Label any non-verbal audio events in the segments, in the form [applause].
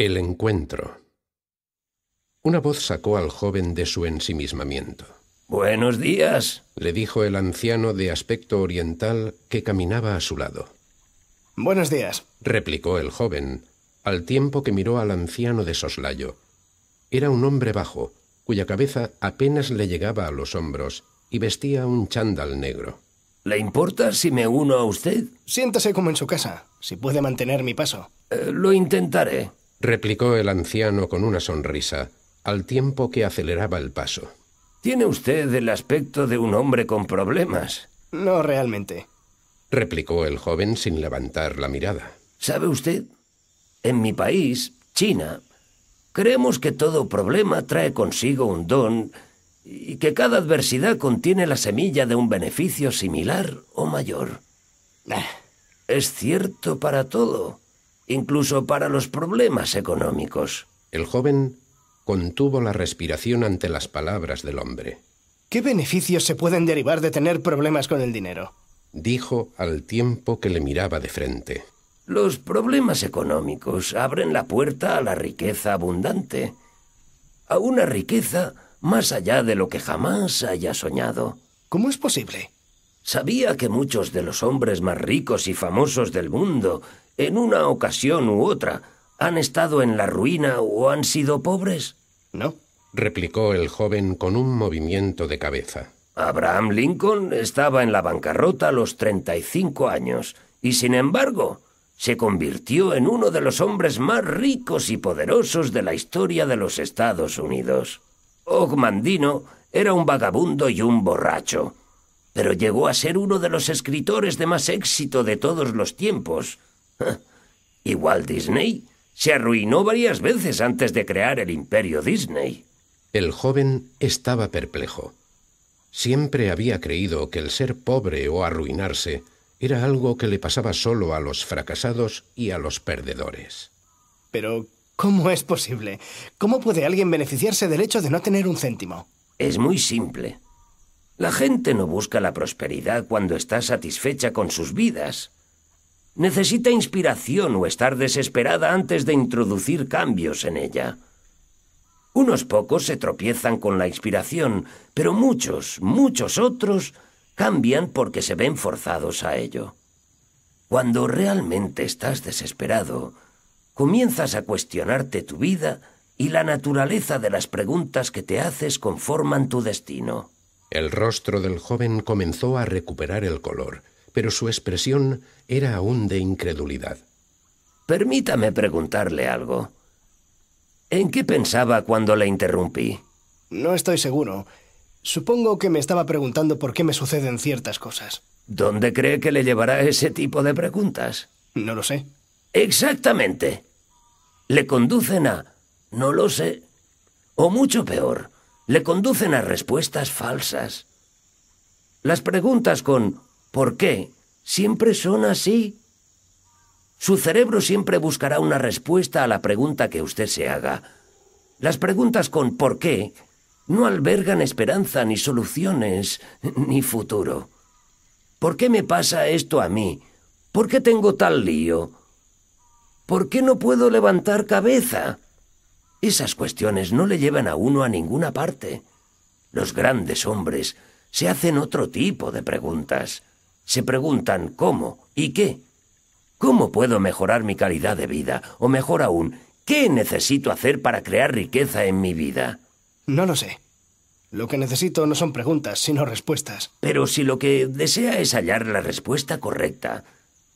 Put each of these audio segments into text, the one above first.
El encuentro. Una voz sacó al joven de su ensimismamiento. Buenos días, le dijo el anciano de aspecto oriental que caminaba a su lado. Buenos días, replicó el joven, al tiempo que miró al anciano de soslayo. Era un hombre bajo, cuya cabeza apenas le llegaba a los hombros y vestía un chándal negro. ¿Le importa si me uno a usted? Siéntase como en su casa, si puede mantener mi paso. Eh, lo intentaré, replicó el anciano con una sonrisa, al tiempo que aceleraba el paso. Tiene usted el aspecto de un hombre con problemas. No realmente, replicó el joven sin levantar la mirada. ¿Sabe usted? En mi país, China, creemos que todo problema trae consigo un don y que cada adversidad contiene la semilla de un beneficio similar o mayor. Ah. Es cierto para todo incluso para los problemas económicos. El joven contuvo la respiración ante las palabras del hombre. ¿Qué beneficios se pueden derivar de tener problemas con el dinero? dijo al tiempo que le miraba de frente. Los problemas económicos abren la puerta a la riqueza abundante, a una riqueza más allá de lo que jamás haya soñado. ¿Cómo es posible? Sabía que muchos de los hombres más ricos y famosos del mundo en una ocasión u otra, han estado en la ruina o han sido pobres? No, replicó el joven con un movimiento de cabeza. Abraham Lincoln estaba en la bancarrota a los 35 años y sin embargo se convirtió en uno de los hombres más ricos y poderosos de la historia de los Estados Unidos. Ogmandino era un vagabundo y un borracho, pero llegó a ser uno de los escritores de más éxito de todos los tiempos [laughs] Igual Disney se arruinó varias veces antes de crear el imperio Disney. El joven estaba perplejo. Siempre había creído que el ser pobre o arruinarse era algo que le pasaba solo a los fracasados y a los perdedores. Pero, ¿cómo es posible? ¿Cómo puede alguien beneficiarse del hecho de no tener un céntimo? Es muy simple. La gente no busca la prosperidad cuando está satisfecha con sus vidas necesita inspiración o estar desesperada antes de introducir cambios en ella. Unos pocos se tropiezan con la inspiración, pero muchos, muchos otros cambian porque se ven forzados a ello. Cuando realmente estás desesperado, comienzas a cuestionarte tu vida y la naturaleza de las preguntas que te haces conforman tu destino. El rostro del joven comenzó a recuperar el color pero su expresión era aún de incredulidad. Permítame preguntarle algo. ¿En qué pensaba cuando le interrumpí? No estoy seguro. Supongo que me estaba preguntando por qué me suceden ciertas cosas. ¿Dónde cree que le llevará ese tipo de preguntas? No lo sé. Exactamente. Le conducen a... No lo sé. O mucho peor, le conducen a respuestas falsas. Las preguntas con ¿Por qué? Siempre son así. Su cerebro siempre buscará una respuesta a la pregunta que usted se haga. Las preguntas con por qué no albergan esperanza ni soluciones [laughs] ni futuro. ¿Por qué me pasa esto a mí? ¿Por qué tengo tal lío? ¿Por qué no puedo levantar cabeza? Esas cuestiones no le llevan a uno a ninguna parte. Los grandes hombres se hacen otro tipo de preguntas se preguntan cómo y qué. ¿Cómo puedo mejorar mi calidad de vida? O mejor aún, ¿qué necesito hacer para crear riqueza en mi vida? No lo sé. Lo que necesito no son preguntas, sino respuestas. Pero si lo que desea es hallar la respuesta correcta,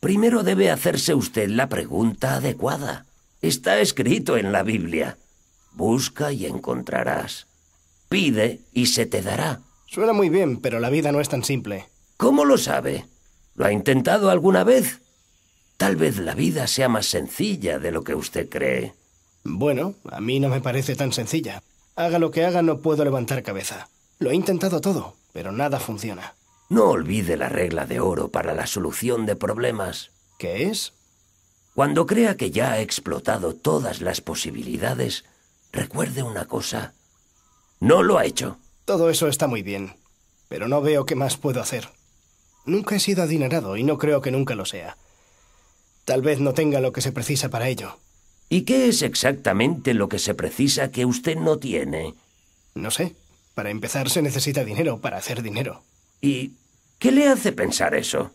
primero debe hacerse usted la pregunta adecuada. Está escrito en la Biblia. Busca y encontrarás. Pide y se te dará. Suena muy bien, pero la vida no es tan simple. ¿Cómo lo sabe? ¿Lo ha intentado alguna vez? Tal vez la vida sea más sencilla de lo que usted cree. Bueno, a mí no me parece tan sencilla. Haga lo que haga, no puedo levantar cabeza. Lo he intentado todo, pero nada funciona. No olvide la regla de oro para la solución de problemas. ¿Qué es? Cuando crea que ya ha explotado todas las posibilidades, recuerde una cosa. No lo ha hecho. Todo eso está muy bien, pero no veo qué más puedo hacer. Nunca he sido adinerado y no creo que nunca lo sea. Tal vez no tenga lo que se precisa para ello. ¿Y qué es exactamente lo que se precisa que usted no tiene? No sé. Para empezar se necesita dinero para hacer dinero. ¿Y qué le hace pensar eso?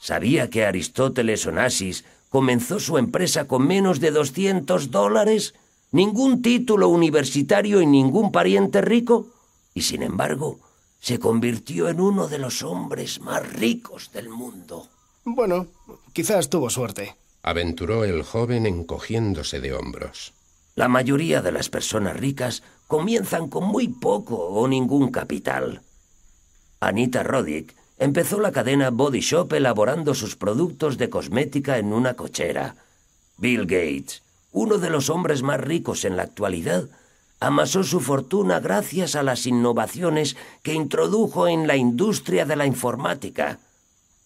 ¿Sabía que Aristóteles Onassis comenzó su empresa con menos de 200 dólares? ¿Ningún título universitario y ningún pariente rico? Y sin embargo, se convirtió en uno de los hombres más ricos del mundo. Bueno, quizás tuvo suerte. Aventuró el joven encogiéndose de hombros. La mayoría de las personas ricas comienzan con muy poco o ningún capital. Anita Roddick empezó la cadena Body Shop elaborando sus productos de cosmética en una cochera. Bill Gates, uno de los hombres más ricos en la actualidad, amasó su fortuna gracias a las innovaciones que introdujo en la industria de la informática.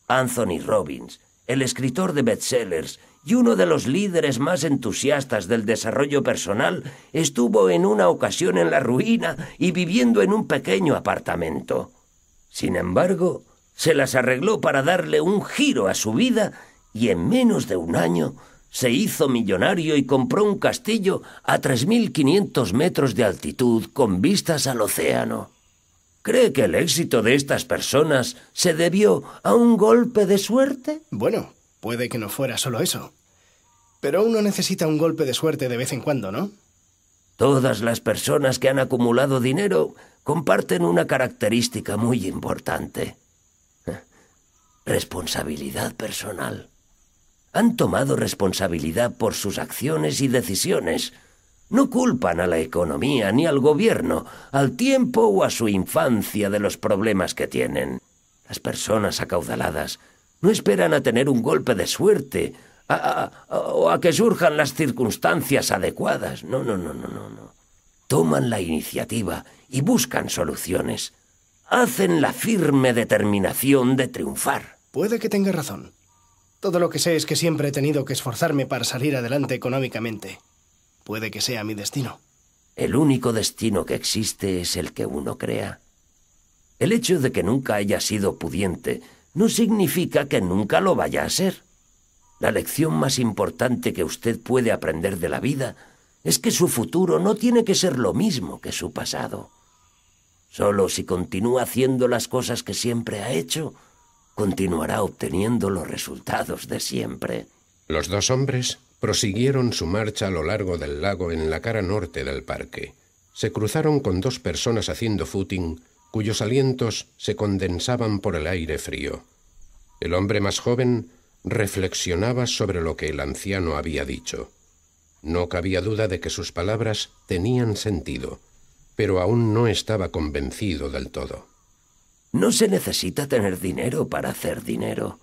Anthony Robbins, el escritor de bestsellers y uno de los líderes más entusiastas del desarrollo personal, estuvo en una ocasión en la ruina y viviendo en un pequeño apartamento. Sin embargo, se las arregló para darle un giro a su vida y en menos de un año se hizo millonario y compró un castillo a 3.500 metros de altitud con vistas al océano. ¿Cree que el éxito de estas personas se debió a un golpe de suerte? Bueno, puede que no fuera solo eso. Pero uno necesita un golpe de suerte de vez en cuando, ¿no? Todas las personas que han acumulado dinero comparten una característica muy importante. [laughs] Responsabilidad personal han tomado responsabilidad por sus acciones y decisiones. No culpan a la economía ni al gobierno, al tiempo o a su infancia de los problemas que tienen. Las personas acaudaladas no esperan a tener un golpe de suerte o a que surjan las circunstancias adecuadas. no, no, no, no, no. Toman la iniciativa y buscan soluciones. Hacen la firme determinación de triunfar. Puede que tenga razón. Todo lo que sé es que siempre he tenido que esforzarme para salir adelante económicamente. Puede que sea mi destino. El único destino que existe es el que uno crea. El hecho de que nunca haya sido pudiente no significa que nunca lo vaya a ser. La lección más importante que usted puede aprender de la vida es que su futuro no tiene que ser lo mismo que su pasado. Solo si continúa haciendo las cosas que siempre ha hecho, continuará obteniendo los resultados de siempre. Los dos hombres prosiguieron su marcha a lo largo del lago en la cara norte del parque. Se cruzaron con dos personas haciendo footing cuyos alientos se condensaban por el aire frío. El hombre más joven reflexionaba sobre lo que el anciano había dicho. No cabía duda de que sus palabras tenían sentido, pero aún no estaba convencido del todo. No se necesita tener dinero para hacer dinero.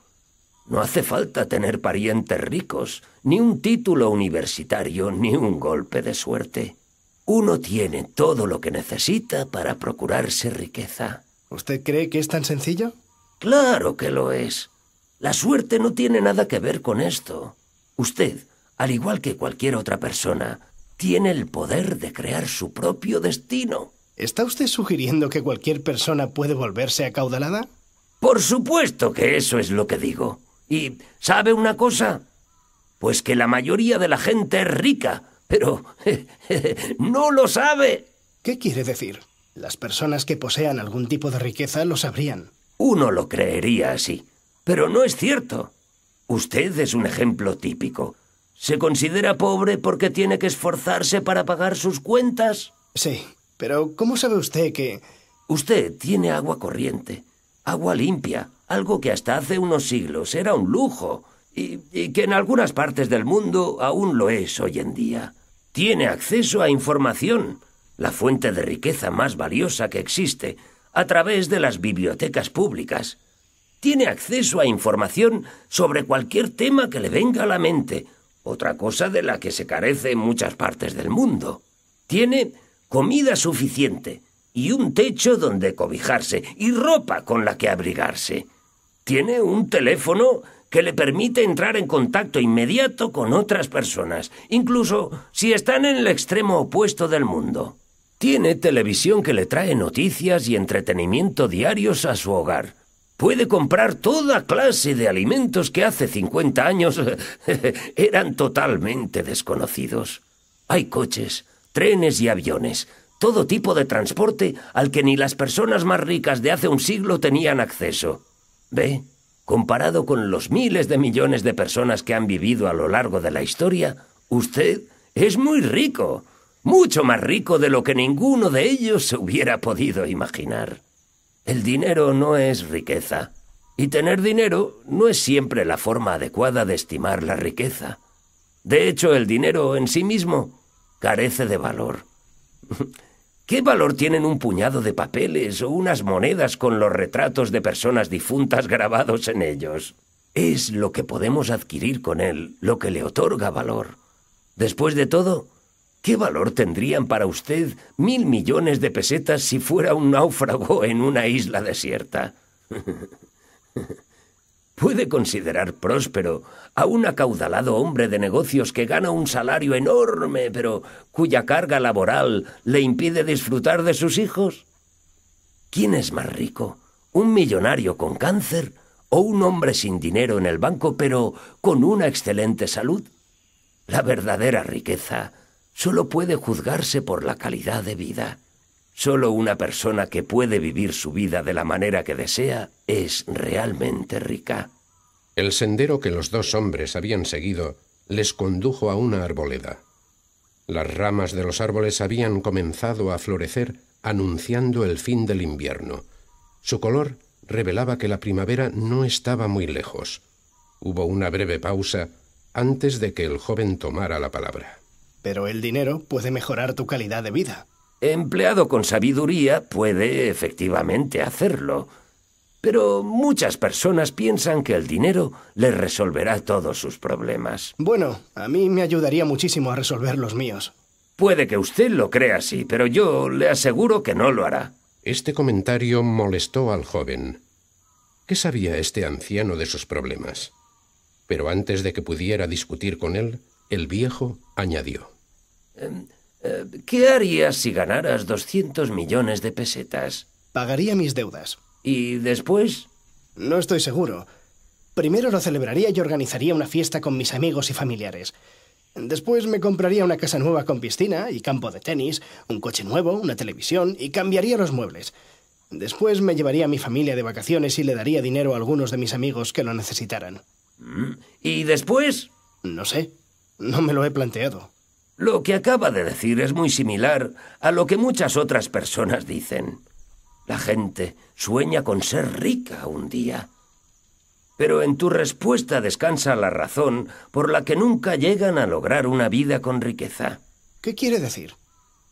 No hace falta tener parientes ricos, ni un título universitario, ni un golpe de suerte. Uno tiene todo lo que necesita para procurarse riqueza. ¿Usted cree que es tan sencillo? Claro que lo es. La suerte no tiene nada que ver con esto. Usted, al igual que cualquier otra persona, tiene el poder de crear su propio destino. ¿Está usted sugiriendo que cualquier persona puede volverse acaudalada? Por supuesto que eso es lo que digo. ¿Y sabe una cosa? Pues que la mayoría de la gente es rica, pero [laughs] no lo sabe. ¿Qué quiere decir? Las personas que posean algún tipo de riqueza lo sabrían. Uno lo creería así, pero no es cierto. Usted es un ejemplo típico. Se considera pobre porque tiene que esforzarse para pagar sus cuentas. Sí, pero, ¿cómo sabe usted que... Usted tiene agua corriente, agua limpia, algo que hasta hace unos siglos era un lujo y, que en algunas partes del mundo aún lo es hoy en día. Tiene acceso a información, la fuente de riqueza más valiosa que existe, a través de las bibliotecas públicas. Tiene acceso a información sobre cualquier tema que le venga a la mente, otra cosa de la que se carece en muchas partes del mundo. Tiene comida suficiente y un techo donde cobijarse y ropa con la que abrigarse. Tiene un teléfono que le permite entrar en contacto inmediato con otras personas, incluso si están en el extremo opuesto del mundo. Tiene televisión que le trae noticias y entretenimiento diarios a su hogar. Puede comprar toda clase de alimentos que hace 50 años [laughs] eran totalmente desconocidos. Hay coches, trenes y aviones, todo tipo de transporte al que ni las personas más ricas de hace un siglo tenían acceso. Ve, comparado con los miles de millones de personas que han vivido a lo largo de la historia, usted es muy rico, mucho más rico de lo que ninguno de ellos se hubiera podido imaginar. El dinero no es riqueza, y tener dinero no es siempre la forma adecuada de estimar la riqueza. De hecho, el dinero en sí mismo carece de valor. [laughs] ¿Qué valor tienen un puñado de papeles o unas monedas con los retratos de personas difuntas grabados en ellos? Es lo que podemos adquirir con él, lo que le otorga valor. Después de todo, ¿Qué valor tendrían para usted mil millones de pesetas si fuera un náufrago en una isla desierta? [laughs] puede considerar próspero a un acaudalado hombre de negocios que gana un salario enorme, pero cuya carga laboral le impide disfrutar de sus hijos? ¿Quién es más rico? ¿Un millonario con cáncer o un hombre sin dinero en el banco, pero con una excelente salud? La verdadera riqueza solo puede juzgarse por la calidad de vida. Solo una persona que puede vivir su vida de la manera que desea es realmente rica. El sendero que los dos hombres habían seguido les condujo a una arboleda. Las ramas de los árboles habían comenzado a florecer anunciando el fin del invierno. Su color revelaba que la primavera no estaba muy lejos. Hubo una breve pausa antes de que el joven tomara la palabra. Pero el dinero puede mejorar tu calidad de vida. Empleado con sabiduría puede efectivamente hacerlo, pero muchas personas piensan que el dinero le resolverá todos sus problemas. Bueno, a mí me ayudaría muchísimo a resolver los míos. Puede que usted lo crea así, pero yo le aseguro que no lo hará. Este comentario molestó al joven. ¿Qué sabía este anciano de sus problemas? Pero antes de que pudiera discutir con él, el viejo añadió. Em, eh, ¿Qué harías si ganaras 200 millones de pesetas? Pagaría mis deudas. ¿Y después? No estoy seguro. Primero lo celebraría y organizaría una fiesta con mis amigos y familiares. Después me compraría una casa nueva con piscina y campo de tenis, un coche nuevo, una televisión y cambiaría los muebles. Después me llevaría a mi familia de vacaciones y le daría dinero a algunos de mis amigos que lo necesitaran. ¿Y después? No sé. No me lo he planteado. Lo que acaba de decir es muy similar a lo que muchas otras personas dicen. La gente sueña con ser rica un día. Pero en tu respuesta descansa la razón por la que nunca llegan a lograr una vida con riqueza. ¿Qué quiere decir?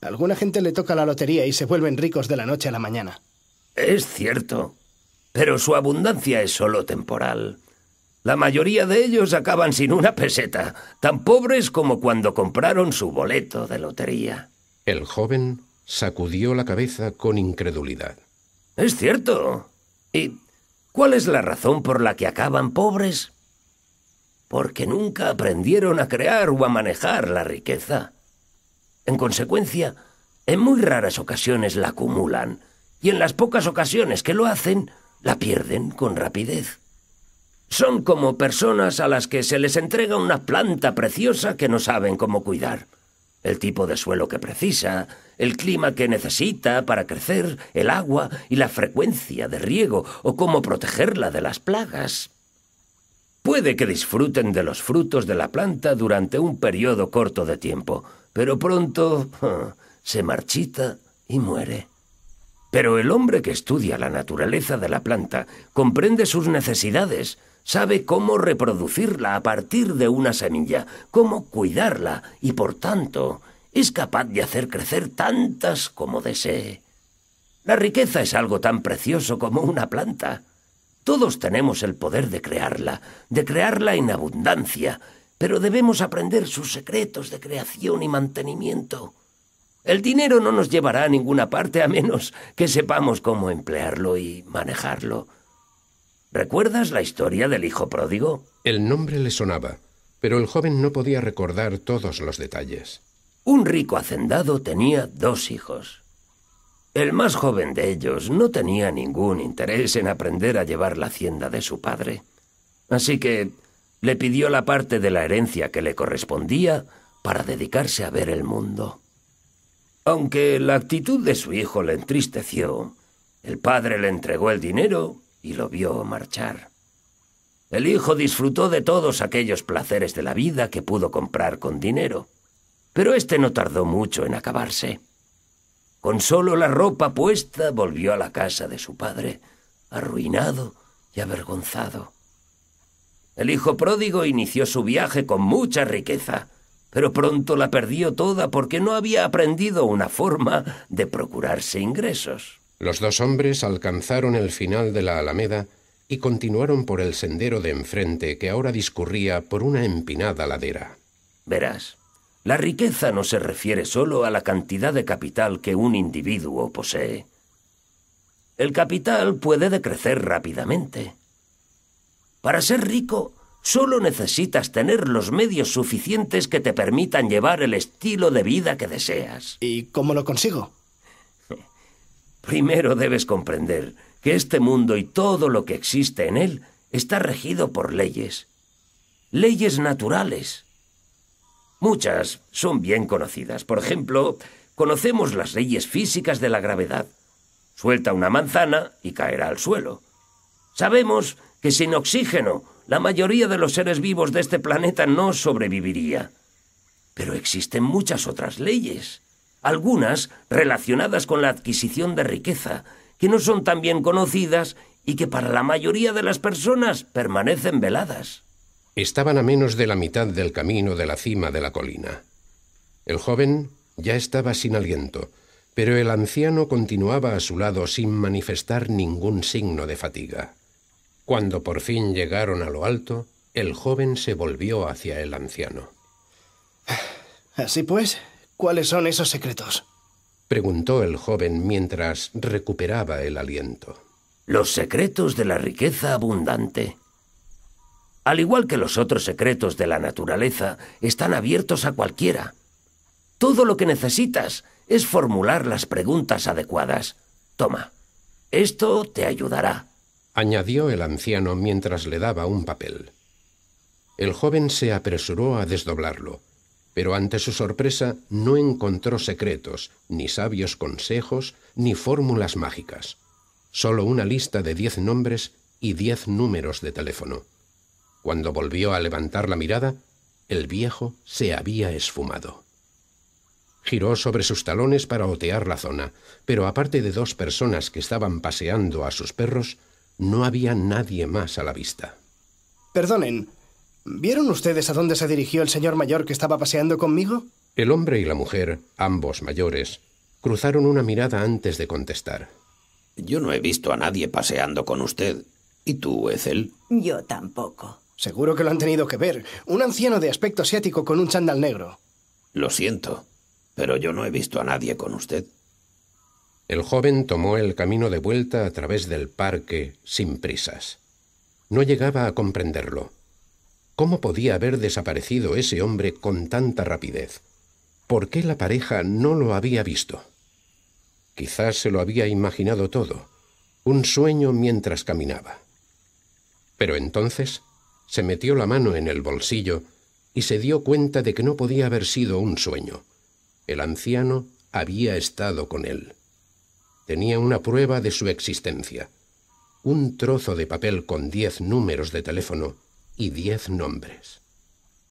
alguna gente le toca la lotería y se vuelven ricos de la noche a la mañana. Es cierto, pero su abundancia es solo temporal. La mayoría de ellos acaban sin una peseta, tan pobres como cuando compraron su boleto de lotería. El joven sacudió la cabeza con incredulidad. Es cierto. ¿Y cuál es la razón por la que acaban pobres? Porque nunca aprendieron a crear o a manejar la riqueza. En consecuencia, en muy raras ocasiones la acumulan, y en las pocas ocasiones que lo hacen, la pierden con rapidez. Son como personas a las que se les entrega una planta preciosa que no saben cómo cuidar. El tipo de suelo que precisa, el clima que necesita para crecer, el agua y la frecuencia de riego o cómo protegerla de las plagas. Puede que disfruten de los frutos de la planta durante un periodo corto de tiempo, pero pronto se marchita y muere. Pero el hombre que estudia la naturaleza de la planta comprende sus necesidades, sabe cómo reproducirla a partir de una semilla, cómo cuidarla y por tanto es capaz de hacer crecer tantas como desee. La riqueza es algo tan precioso como una planta. Todos tenemos el poder de crearla, de crearla en abundancia, pero debemos aprender sus secretos de creación y mantenimiento. El dinero no nos llevará a ninguna parte a menos que sepamos cómo emplearlo y manejarlo. ¿Recuerdas la historia del hijo pródigo? El nombre le sonaba, pero el joven no podía recordar todos los detalles. Un rico hacendado tenía dos hijos. El más joven de ellos no tenía ningún interés en aprender a llevar la hacienda de su padre. Así que le pidió la parte de la herencia que le correspondía para dedicarse a ver el mundo. Aunque la actitud de su hijo le entristeció, el padre le entregó el dinero y lo vio marchar. El hijo disfrutó de todos aquellos placeres de la vida que pudo comprar con dinero, pero este no tardó mucho en acabarse. Con solo la ropa puesta volvió a la casa de su padre, arruinado y avergonzado. El hijo pródigo inició su viaje con mucha riqueza, pero pronto la perdió toda porque no había aprendido una forma de procurarse ingresos. Los dos hombres alcanzaron el final de la alameda y continuaron por el sendero de enfrente que ahora discurría por una empinada ladera. Verás, la riqueza no se refiere solo a la cantidad de capital que un individuo posee. El capital puede decrecer rápidamente. Para ser rico, solo necesitas tener los medios suficientes que te permitan llevar el estilo de vida que deseas. ¿Y cómo lo consigo? Primero debes comprender que este mundo y todo lo que existe en él está regido por leyes. Leyes naturales. Muchas son bien conocidas. Por ejemplo, conocemos las leyes físicas de la gravedad. Suelta una manzana y caerá al suelo. Sabemos que sin oxígeno la mayoría de los seres vivos de este planeta no sobreviviría. Pero existen muchas otras leyes algunas relacionadas con la adquisición de riqueza, que no son tan bien conocidas y que para la mayoría de las personas permanecen veladas. Estaban a menos de la mitad del camino de la cima de la colina. El joven ya estaba sin aliento, pero el anciano continuaba a su lado sin manifestar ningún signo de fatiga. Cuando por fin llegaron a lo alto, el joven se volvió hacia el anciano. Así pues, ¿Cuáles son esos secretos? Preguntó el joven mientras recuperaba el aliento. Los secretos de la riqueza abundante. Al igual que los otros secretos de la naturaleza, están abiertos a cualquiera. Todo lo que necesitas es formular las preguntas adecuadas. Toma, esto te ayudará. Añadió el anciano mientras le daba un papel. El joven se apresuró a desdoblarlo pero ante su sorpresa no encontró secretos, ni sabios consejos, ni fórmulas mágicas. Solo una lista de diez nombres y diez números de teléfono. Cuando volvió a levantar la mirada, el viejo se había esfumado. Giró sobre sus talones para otear la zona, pero aparte de dos personas que estaban paseando a sus perros, no había nadie más a la vista. Perdonen, ¿Vieron ustedes a dónde se dirigió el señor mayor que estaba paseando conmigo? El hombre y la mujer, ambos mayores, cruzaron una mirada antes de contestar. Yo no he visto a nadie paseando con usted. ¿Y tú, Ethel? Yo tampoco. Seguro que lo han tenido que ver. Un anciano de aspecto asiático con un chandal negro. Lo siento, pero yo no he visto a nadie con usted. El joven tomó el camino de vuelta a través del parque sin prisas. No llegaba a comprenderlo. ¿Cómo podía haber desaparecido ese hombre con tanta rapidez? ¿Por qué la pareja no lo había visto? Quizás se lo había imaginado todo, un sueño mientras caminaba. Pero entonces se metió la mano en el bolsillo y se dio cuenta de que no podía haber sido un sueño. El anciano había estado con él. Tenía una prueba de su existencia, un trozo de papel con diez números de teléfono y diez nombres.